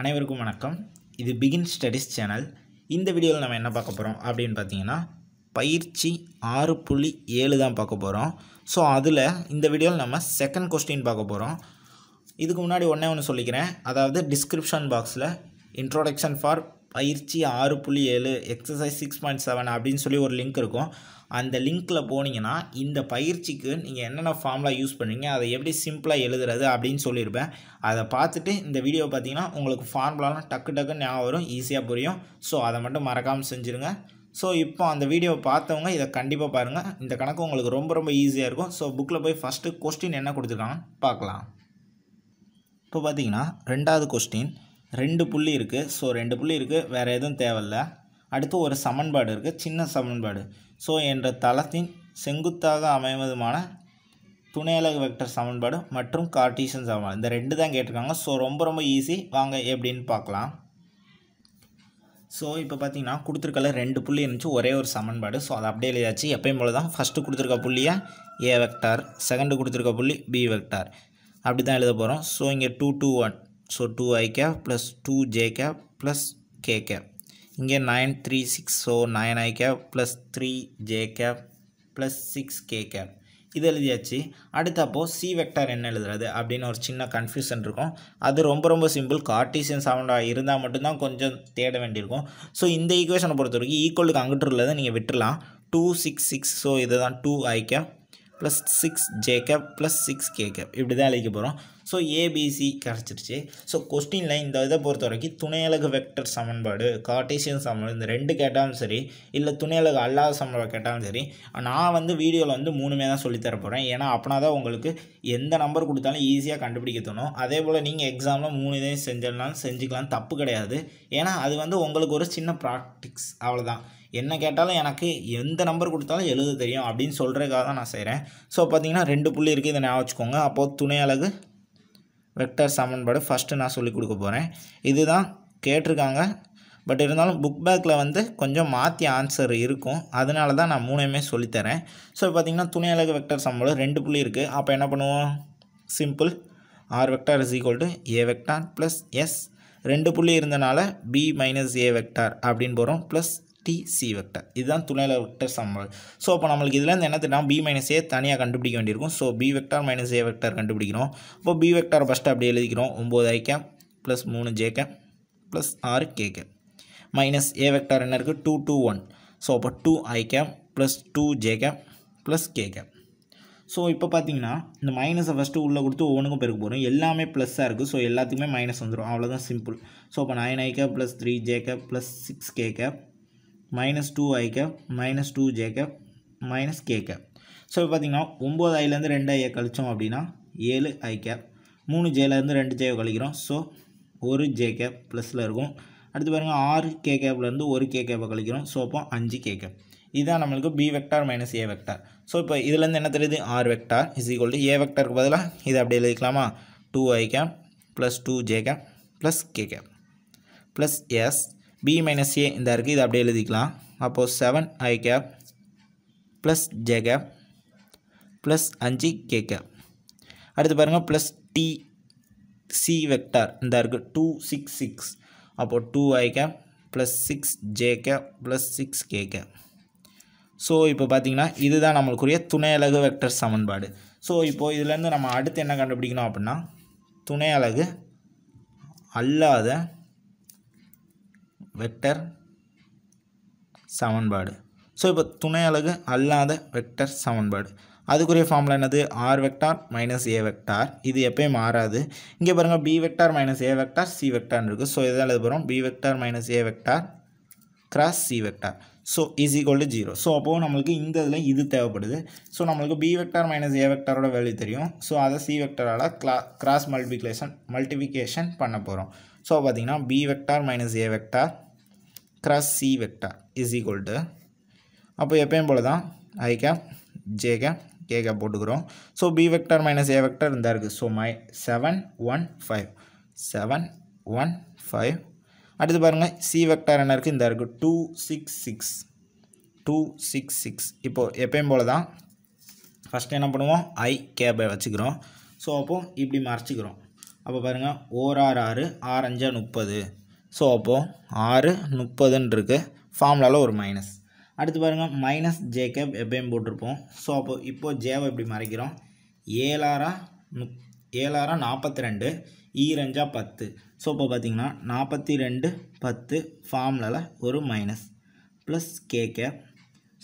அனைவருக்கும் வணக்கம் இது பிகின் ஸ்டடீஸ் சேனல் இந்த வீடியோவில் நம்ம என்ன பார்க்க போகிறோம் அப்படின்னு பார்த்தீங்கன்னா பயிற்சி ஆறு புள்ளி ஏழு தான் பார்க்க போகிறோம் ஸோ அதில் இந்த வீடியோவில் நம்ம செகண்ட் கொஸ்டின் பார்க்க போகிறோம் இதுக்கு முன்னாடி ஒன்றே ஒன்று சொல்லிக்கிறேன் அதாவது டிஸ்கிரிப்ஷன் பாக்ஸில் இன்ட்ரோடக்ஷன் ஃபார் பயிற்சி ஆறு புள்ளி ஏழு எக்ஸசைஸ் சிக்ஸ் பாயிண்ட் செவன் அப்படின்னு சொல்லி ஒரு லிங்க் இருக்கும் அந்த லிங்க்கில் போனீங்கன்னா இந்த பயிற்சிக்கு நீங்கள் என்னென்ன ஃபார்ம்லாம் யூஸ் பண்ணுறீங்க அதை எப்படி சிம்பிளாக எழுதுறது அப்படின்னு சொல்லியிருப்பேன் அதை பார்த்துட்டு இந்த வீடியோ பார்த்தீங்கன்னா உங்களுக்கு ஃபார்முலாலாம் டக்கு டக்குன்னு ஞாபகம் வரும் ஈஸியாக புரியும் ஸோ அதை மட்டும் மறக்காமல் செஞ்சுருங்க ஸோ இப்போ அந்த வீடியோவை பார்த்தவங்க இதை கண்டிப்பாக பாருங்கள் இந்த கணக்கு உங்களுக்கு ரொம்ப ரொம்ப ஈஸியாக இருக்கும் ஸோ புக்கில் போய் ஃபஸ்ட்டு கொஸ்டின் என்ன கொடுத்துருக்காங்கன்னு பார்க்கலாம் இப்போ பார்த்தீங்கன்னா ரெண்டாவது கொஸ்டின் ரெண்டு புள்ளி இருக்குது ஸோ ரெண்டு புள்ளி இருக்குது வேறு எதுவும் தேவையில்ல அடுத்து ஒரு சமன்பாடு இருக்குது சின்ன சமன்பாடு ஸோ என்ற தளத்தின் செங்குத்தாக அமைவதுமான துணையலகு வெக்டர் சமன்பாடு மற்றும் கார்டீசன் சமன்பாடு இந்த ரெண்டு தான் கேட்டிருக்காங்க ஸோ ரொம்ப ரொம்ப ஈஸி வாங்க எப்படின்னு பார்க்கலாம் ஸோ இப்போ பார்த்திங்கன்னா கொடுத்துருக்கல ரெண்டு புள்ளி இருந்துச்சு ஒரே ஒரு சமன்பாடு ஸோ அதை அப்படியே எழுதியாச்சு எப்பயும் போல தான் ஃபஸ்ட்டு கொடுத்துருக்க புள்ளியை ஏ வெக்டார் செகண்டு கொடுத்துருக்க புள்ளி பி வெக்டார் அப்படி தான் எழுத போகிறோம் ஸோ இங்கே two two one so two I cap plus two J cap plus K cap இங்கே nine three six so nine I cap plus three J cap plus six K cap இது எழுதியாச்சு அடுத்து அப்போது சி வெக்டர் என்ன எழுதுறது அப்படின்னு ஒரு சின்ன கன்ஃபியூஷன் இருக்கும் அது ரொம்ப ரொம்ப சிம்பிள் கார்டீசியன் சவுண்டாக இருந்தால் மட்டும்தான் கொஞ்சம் தேட வேண்டியிருக்கும் ஸோ இந்த ஈக்குவேஷனை பொறுத்த வரைக்கும் ஈக்குவலுக்கு அங்கிட்டு உள்ளதை நீங்கள் விட்டுலாம் டூ சிக்ஸ் சிக்ஸ் ஸோ இதுதான் two I cap plus six J cap plus six K cap இப்படி தான் அழைக்க போகிறோம் ஸோ ஏபிசி கிடச்சிருச்சு ஸோ கொஸ்டினில் இந்த இதை பொறுத்த வரைக்கும் துணையலகு வெக்டர் சமன்பாடு கார்டேசியன் சமன்பாடு இந்த ரெண்டு கேட்டாலும் சரி இல்லை துணையலகு அல்லாத சமன்பாடு கேட்டாலும் சரி நான் வந்து வீடியோவில் வந்து மூணுமே தான் சொல்லித்தர போகிறேன் ஏன்னா அப்படின்னா தான் உங்களுக்கு எந்த நம்பர் கொடுத்தாலும் ஈஸியாக கண்டுபிடிக்க தோணும் அதே போல் நீங்கள் எக்ஸாமில் மூணு இதையும் செஞ்சிடலாம் செஞ்சுக்கலாம் தப்பு கிடையாது ஏன்னா அது வந்து உங்களுக்கு ஒரு சின்ன ப்ராக்டிக்ஸ் அவ்வளோதான் என்ன கேட்டாலும் எனக்கு எந்த நம்பர் கொடுத்தாலும் எழுத தெரியும் அப்படின்னு சொல்கிறதுக்காக தான் நான் செய்கிறேன் ஸோ பார்த்தீங்கன்னா ரெண்டு புள்ளி இருக்குது இதை ஞாபகம் வச்சுக்கோங்க அப்போது துணை அழகு வெக்டர் சமன்பாடு ஃபஸ்ட்டு நான் சொல்லிக் கொடுக்க போகிறேன் இதுதான் கேட்டிருக்காங்க பட் இருந்தாலும் புக் பேக்கில் வந்து கொஞ்சம் மாற்றி ஆன்சர் இருக்கும் அதனால தான் நான் மூணையுமே சொல்லித்தரேன் ஸோ பார்த்திங்கன்னா துணை அழகு வெக்டர் சம்பளம் ரெண்டு புள்ளி இருக்குது அப்போ என்ன பண்ணுவோம் simple R vector is equal to A vector plus S ரெண்டு புள்ளி இருந்தனால பி மைனஸ் ஏ வெக்டார் அப்படின்னு போகிறோம் ப்ளஸ் டி சி வெக்டர் இதுதான் துணையில் வெக்டர் சம்பவம் ஸோ அப்போ நம்மளுக்கு இதில் இதுலேருந்து என்ன தெரியும் பி மைனஸ் ஏ தனியாக கண்டுபிடிக்க வேண்டியிருக்கும் so B vector minus A vector கண்டுபிடிக்கிறோம் இப்போ பி வெக்டர் ஃபஸ்ட்டு அப்படி எழுதிக்கிறோம் ஒம்பது ஐக்கே ப்ளஸ் மூணு ஜேக்கே ப்ளஸ் ஆறு கேக்கே மைனஸ் ஏ வெக்டர் என்ன இருக்குது டூ டூ ஒன் ஸோ அப்போ two I I cap plus two J cap plus K cap so இப்போ பார்த்தீங்கன்னா இந்த மைனஸை ஃபஸ்ட்டு உள்ளே கொடுத்து ஒவ்வொன்றுக்கும் பெருக்க போகிறோம் எல்லாமே ப்ளஸ்ஸாக இருக்குது ஸோ எல்லாத்துக்குமே மைனஸ் வந்துடும் அவ்வளோதான் சிம்பிள் ஸோ இப்போ nine I cap plus three J cap plus six K cap minus two I cap minus two J cap minus K cap so இப்போ பார்த்திங்கன்னா ஒம்பது ஐலேருந்து ரெண்டு ஐயை கழித்தோம் அப்படின்னா ஏழு ஐ கேப் மூணு ஜேலேருந்து ரெண்டு ஜேவை கழிக்கிறோம் ஸோ ஒரு ஜே கேப் ப்ளஸில் இருக்கும் அடுத்து பாருங்கள் ஆறு கே கேப்லேருந்து ஒரு கே கேப்பை கழிக்கிறோம் ஸோ அப்போ அஞ்சு கே கேப் இதுதான் நம்மளுக்கு B vector minus A vector so இப்போ இதுலேருந்து என்ன தெரியுது R vector is equal to A வெக்டாருக்கு பதிலாக இதை அப்படி எழுதிக்கலாமா two I cap plus two J cap plus K cap plus S B minus A இந்த இருக்குது இது அப்படியே எழுதிக்கலாம் அப்போது seven I cap plus J cap plus அஞ்சு கே கேப் அடுத்து பாருங்கள் ப்ளஸ் டி சி வெக்டார் இந்த இருக்குது டூ சிக்ஸ் சிக்ஸ் அப்போது two I cap plus six J cap plus six K cap so இப்போ பார்த்தீங்கன்னா இதுதான் நம்மளுக்குரிய துணை அலகு வெக்டர் சமன்பாடு ஸோ இப்போது இதுலேருந்து நம்ம அடுத்து என்ன கண்டுபிடிக்கணும் அப்படின்னா துணை அலகு அல்லாத வெக்டர் சமன்பாடு ஸோ இப்போ துணை அலகு அல்லாத வெக்டர் சமன்பாடு அதுக்குரிய ஃபார்முலா என்னது R vector minus A vector இது எப்போயும் மாறாது இங்கே பாருங்கள் B vector minus A vector C வெக்டார்னு இருக்குது ஸோ இதெல்லாம் எழுத போகிறோம் B vector minus A vector cross C vector so is equal to zero so அப்போது நம்மளுக்கு இந்த இதில் இது தேவைப்படுது ஸோ நம்மளுக்கு பி வெக்டார் மைனஸ் ஏ வெக்டாரோட வேல்யூ தெரியும் ஸோ அதை சி வெக்டரால் கிளா கிராஸ் மல்டிபிகேஷன் மல்டிஃபிகேஷன் பண்ண போகிறோம் ஸோ பார்த்திங்கன்னா B vector minus A vector cross C vector is equal to அப்போ எப்பயும் போல் தான் I cap J cap K cap போட்டுக்கிறோம் so B vector minus A vector இருந்தால் இருக்குது so my seven one five seven one five அடுத்து பாருங்கள் C vector என்ன இருக்குது இந்த இருக்குது two six six two six six இப்போது எப்பயும் போல் தான் ஃபஸ்ட்டு என்ன பண்ணுவோம் ஐ கேபை வச்சுக்கிறோம் ஸோ அப்போது இப்படி மறைச்சிக்கிறோம் அப்போ பாருங்க ஓர் 6, ஆறு ஆறஞ்சா முப்பது ஸோ அப்போது ஆறு முப்பதுன்னு இருக்குது ஃபார்முலாவில் ஒரு மைனஸ் அடுத்து பாருங்கள் மைனஸ் கேப் எப்பயும் போட்டிருப்போம் ஸோ அப்போ இப்போது ஜேவை எப்படி மறைக்கிறோம் ஏழாரா முப் ஏழாரா நாற்பத்தி ரெண்டு ஈரஞ்சா பத்து ஸோ இப்போ பார்த்திங்கன்னா நாற்பத்தி ரெண்டு பத்து ஃபார்முலாவில் ஒரு minus plus K cap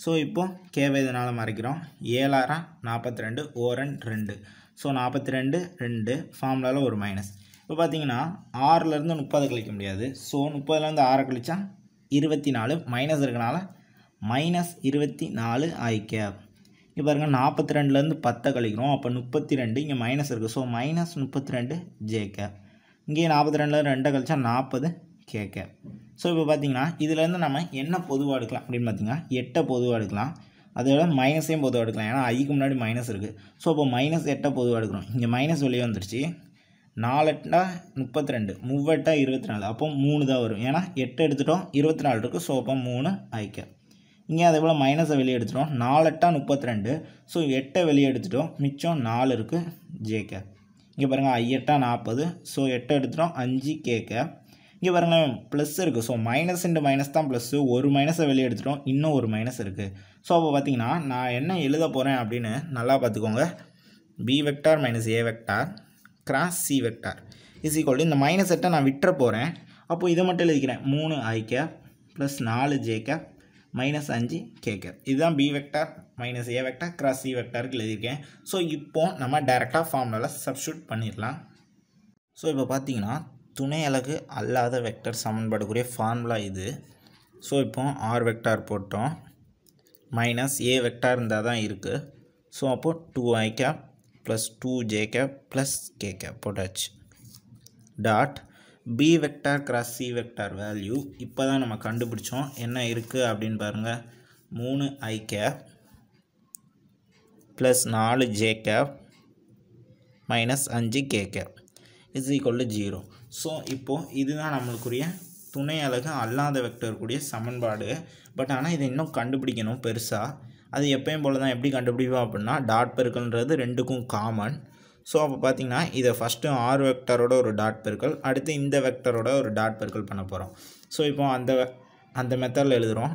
so இப்போது கேவை இதனால் மறைக்கிறோம் ஏழாரா நாற்பத்தி ரெண்டு ஓரன் ரெண்டு ஸோ நாற்பத்தி ரெண்டு ரெண்டு ஃபார்முலாவில் ஒரு மைனஸ் இப்போ பார்த்தீங்கன்னா ஆறுலேருந்து முப்பது கழிக்க முடியாது ஸோ முப்பதுலேருந்து ஆறை கழிச்சா இருபத்தி நாலு மைனஸ் இருக்கனால மைனஸ் இருபத்தி நாலு ஆயிக்க இப்போ பாருங்க நாற்பத்தி ரெண்டுலேருந்து பத்தை கழிக்கிறோம் அப்போ முப்பத்தி ரெண்டு இங்கே மைனஸ் இருக்குது ஸோ மைனஸ் முப்பத்தி ரெண்டு ஜேக்க இங்கேயே நாற்பத்தி ரெண்டுலேருந்து ரெண்டை கழிச்சா நாற்பது கேக்க ஸோ இப்போ பார்த்தீங்கன்னா இதுலேருந்து நம்ம என்ன பொதுவாக எடுக்கலாம் அப்படின்னு பார்த்தீங்கன்னா எட்டை பொதுவாக எடுக்கலாம் அதோட மைனஸையும் பொதுவாக எடுக்கலாம் ஏன்னா ஐக்கு முன்னாடி மைனஸ் இருக்குது ஸோ இப்போ மைனஸ் எட்டை பொதுவாக எடுக்கிறோம் இங்கே மைனஸ் வெளியே வந்துருச்சு நாலெட்டா முப்பத்தி ரெண்டு மூவெட்டா இருபத்தி நாலு அப்போ மூணு தான் வரும் ஏன்னா எட்டு எடுத்துட்டோம் இருபத்தி நாலு இருக்குது ஸோ அப்போ மூணு ஆயிக்க இங்கே அதே போல் மைனஸை வெளியே எடுத்துட்டோம் நாலெட்டா முப்பத்தி ரெண்டு ஸோ எட்டை வெளியே எடுத்துட்டோம் மிச்சம் நாலு இருக்குது ஜேக்க இங்கே பாருங்கள் ஐயெட்டா நாற்பது ஸோ எட்டை எடுத்துட்டோம் அஞ்சு கேக்க இங்கே பாருங்கள் ப்ளஸ் இருக்குது ஸோ மைனஸ் இன்ட்டு மைனஸ் தான் ப்ளஸ்ஸு ஒரு மைனஸை வெளியே எடுத்துட்டோம் இன்னும் ஒரு மைனஸ் இருக்குது ஸோ அப்போ பார்த்தீங்கன்னா நான் என்ன எழுத போகிறேன் அப்படின்னு நல்லா பார்த்துக்கோங்க B vector minus A vector cross C vector is இந்த மைனஸ் எட்டை நான் விட்டுற போகிறேன் அப்போது இதை மட்டும் எழுதிக்கிறேன் மூணு ஐ கேப் ப்ளஸ் நாலு ஜே கேப் மைனஸ் அஞ்சு கே கேப் இதுதான் B vector minus A vector cross C வெக்டாருக்கு எழுதியிருக்கேன் ஸோ இப்போது நம்ம டேரெக்டாக ஃபார்முலாவில் சப்ஸ்டியூட் பண்ணிடலாம் ஸோ இப்போ பார்த்தீங்கன்னா துணை அழகு அல்லாத வெக்டர் சமன்பாடுக்குரிய ஃபார்முலா இது ஸோ இப்போ ஆர் வெக்டார் போட்டோம் மைனஸ் ஏ வெக்டார் இருந்தால் தான் இருக்குது ஸோ அப்போது two I cap plus two J cap plus K cap போட்டாச்சு dot B vector cross C vector value இப்போ தான் நம்ம கண்டுபிடிச்சோம் என்ன இருக்குது அப்படின்னு பாருங்கள் மூணு ஐ கேப் ப்ளஸ் நாலு ஜே கேப் மைனஸ் அஞ்சு K cap is equal to zero so இப்போது இதுதான் நம்மளுக்குரிய துணை அலகு அல்லாத வெக்டர் குடிய சமன்பாடு பட் ஆனால் இதை இன்னும் கண்டுபிடிக்கணும் பெருசாக அது எப்பயும் போல் தான் எப்படி கண்டுபிடிப்போம் அப்படின்னா டாட் பெருக்கல்ன்றது ரெண்டுக்கும் காமன் ஸோ அப்போ பார்த்தீங்கன்னா இதை ஃபஸ்ட்டு ஆர் வெக்டரோட ஒரு டாட் பெருக்கல் அடுத்து இந்த வெக்டரோட ஒரு டாட் பெருக்கல் பண்ண போகிறோம் ஸோ இப்போ அந்த அந்த மெத்தடில் எழுதுகிறோம்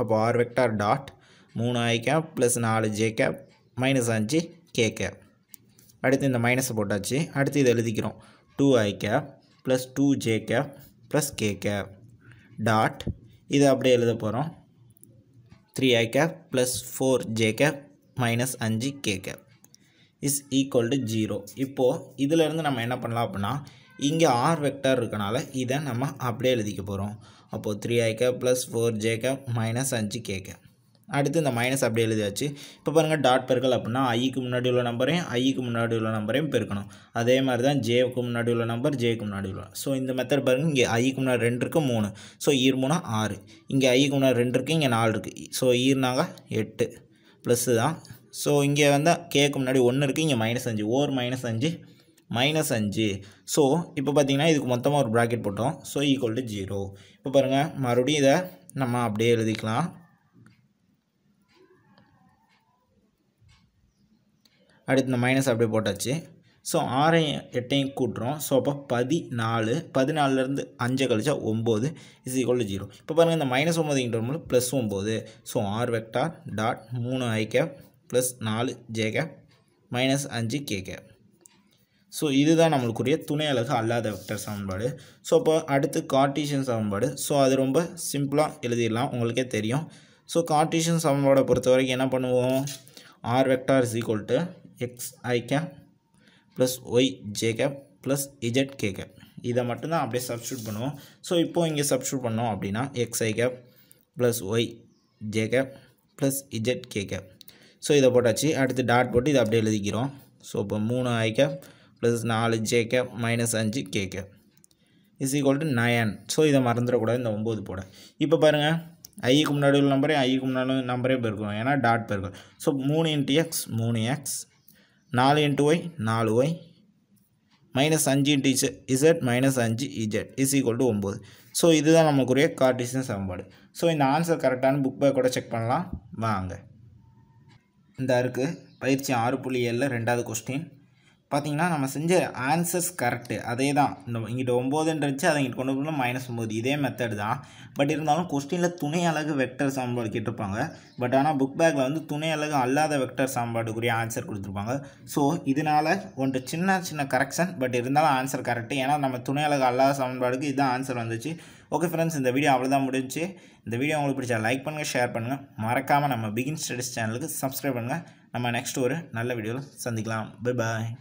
அப்போ ஆர் வெக்டார் டாட் மூணு ஐ கேப் ப்ளஸ் நாலு ஜே கேப் மைனஸ் அஞ்சு கே கேப் அடுத்து இந்த மைனஸை போட்டாச்சு அடுத்து இதை எழுதிக்கிறோம் two I cap plus two J cap plus K cap dot இதை அப்படியே எழுத போகிறோம் three I cap plus four J cap minus அஞ்சு K cap is equal to zero இப்போது இதிலேருந்து நம்ம என்ன பண்ணலாம் அப்படின்னா இங்கே ஆர் வெக்டர் இருக்கனால இதை நம்ம அப்படியே எழுதிக்க போகிறோம் அப்போது three I cap plus four J cap minus அஞ்சு கே கேப் அடுத்து இந்த மைனஸ் அப்படியே எழுதியாச்சு இப்போ பாருங்கள் டாட் பெருக்கல் அப்படின்னா ஐக்கு முன்னாடி உள்ள நம்பரையும் ஐக்கு முன்னாடி உள்ள நம்பரையும் பெருக்கணும் அதே மாதிரி தான் ஜேவுக்கு முன்னாடி உள்ள நம்பர் ஜேக்கு முன்னாடி உள்ள ஸோ இந்த மெத்தட் பாருங்கள் இங்கே ஐக்கு முன்னாடி ரெண்டு இருக்குது மூணு ஸோ ஈர் மூணு ஆறு இங்கே ஐக்கு முன்னாடி ரெண்டு இருக்குது இங்கே நாலு இருக்குது ஸோ ஈர்னாங்க எட்டு ப்ளஸ்ஸு தான் ஸோ இங்கே வந்து கேக்கு முன்னாடி ஒன்று இருக்குது இங்கே மைனஸ் அஞ்சு ஓர் மைனஸ் அஞ்சு மைனஸ் அஞ்சு ஸோ இப்போ பார்த்திங்கன்னா இதுக்கு மொத்தமாக ஒரு ப்ராக்கெட் போட்டோம் ஸோ ஈக்குவல் டு ஜீரோ இப்போ பாருங்கள் மறுபடியும் இதை நம்ம அப்படியே எழுதிக்கலாம் அடுத்து இந்த மைனஸ் அப்படியே போட்டாச்சு ஸோ ஆறையும் எட்டையும் கூட்டுறோம் ஸோ அப்போ பதினாலு பதினாலுலேருந்து அஞ்சை கழிச்சா ஒம்பது இஸ் ஈக்குவல் ஜீரோ இப்போ பாருங்கள் இந்த மைனஸ் ஒம்பதுங்கிற மூலம் ப்ளஸ் ஒம்பது ஸோ ஆர் வெக்டார் டாட் மூணு ஐ கேப் ப்ளஸ் நாலு ஜே கேப் மைனஸ் அஞ்சு கே கேப் ஸோ இதுதான் நம்மளுக்குரிய துணை அலகு அல்லாத வெக்டர் சமன்பாடு ஸோ இப்போ அடுத்து கார்டீஷியன் சமன்பாடு ஸோ அது ரொம்ப சிம்பிளாக எழுதிடலாம் உங்களுக்கே தெரியும் ஸோ கார்டீஷியன் சமன்பாடை பொறுத்த வரைக்கும் என்ன பண்ணுவோம் R vector is equal to X I cap plus Y J cap plus Z K இதை மட்டும்தான் அப்படியே சப்ஸ்டியூட் பண்ணுவோம் ஸோ இப்போது இங்கே சப்ஸ்டியூட் பண்ணோம் அப்படின்னா X I cap plus Y J cap plus Z K cap so இதை போட்டாச்சு அடுத்து டாட் போட்டு இதை அப்படியே எழுதிக்கிறோம் ஸோ இப்போ மூணு ஐ கேப் ப்ளஸ் நாலு ஜே கேப் மைனஸ் அஞ்சு K cap is equal to nine so இதை மறந்துடக்கூடாது இந்த ஒம்பது போட இப்போ பாருங்கள் ஐக்கு முன்னாடி உள்ள நம்பரே ஐக்கு முன்னாடி நம்பரே பெருக்கும் ஏன்னா டாட் பெருக்கும் ஸோ மூணு இன்ட்டு எக்ஸ் மூணு எக்ஸ் நாலு இன்ட்டு ஒய் நாலு ஒய் மைனஸ் அஞ்சு இன்ட்டு இசட் மைனஸ் அஞ்சு இஜட் இஸ் ஈக்குவல் டு ஒம்பது ஸோ இதுதான் நமக்குரிய கார்டிசன் சமன்பாடு ஸோ இந்த ஆன்சர் கரெக்டான புக் பேக் கூட செக் பண்ணலாம் வாங்க இந்த இருக்குது பயிற்சி ஆறு புள்ளி ஏழில் ரெண்டாவது கொஸ்டின் பார்த்தீங்கன்னா நம்ம செஞ்ச ஆன்சர்ஸ் கரெக்டு அதே தான் இந்த இங்கிட்ட ஒம்போதுன்றச்சு அதை இங்கிட்ட கொண்டு போகணும் மைனஸ் ஒம்பது இதே மெத்தட் தான் பட் இருந்தாலும் கொஸ்டினில் துணை அழகு வெக்டர் சாம்பாடு கேட்டிருப்பாங்க பட் ஆனால் புக் பேக்கில் வந்து துணை அழகு அல்லாத வெக்டர் சாம்பாடுக்குரிய ஆன்சர் கொடுத்துருப்பாங்க ஸோ இதனால் ஒன்று சின்ன சின்ன கரெக்ஷன் பட் இருந்தாலும் ஆன்சர் கரெக்டு ஏன்னா நம்ம துணை அழகு அல்லாத சாம்பாடுக்கு இதுதான் ஆன்சர் வந்துச்சு ஓகே ஃப்ரெண்ட்ஸ் இந்த வீடியோ அவ்வளோதான் முடிஞ்சு இந்த வீடியோ உங்களுக்கு பிடிச்சா லைக் பண்ணுங்கள் ஷேர் பண்ணுங்கள் மறக்காமல் நம்ம பிகின் ஸ்டடிஸ் சேனலுக்கு சப்ஸ்கிரைப் பண்ணுங்கள் நம்ம நெக்ஸ்ட் ஒரு நல்ல வீடியோவில் சந்திக்கலாம் பை பாய்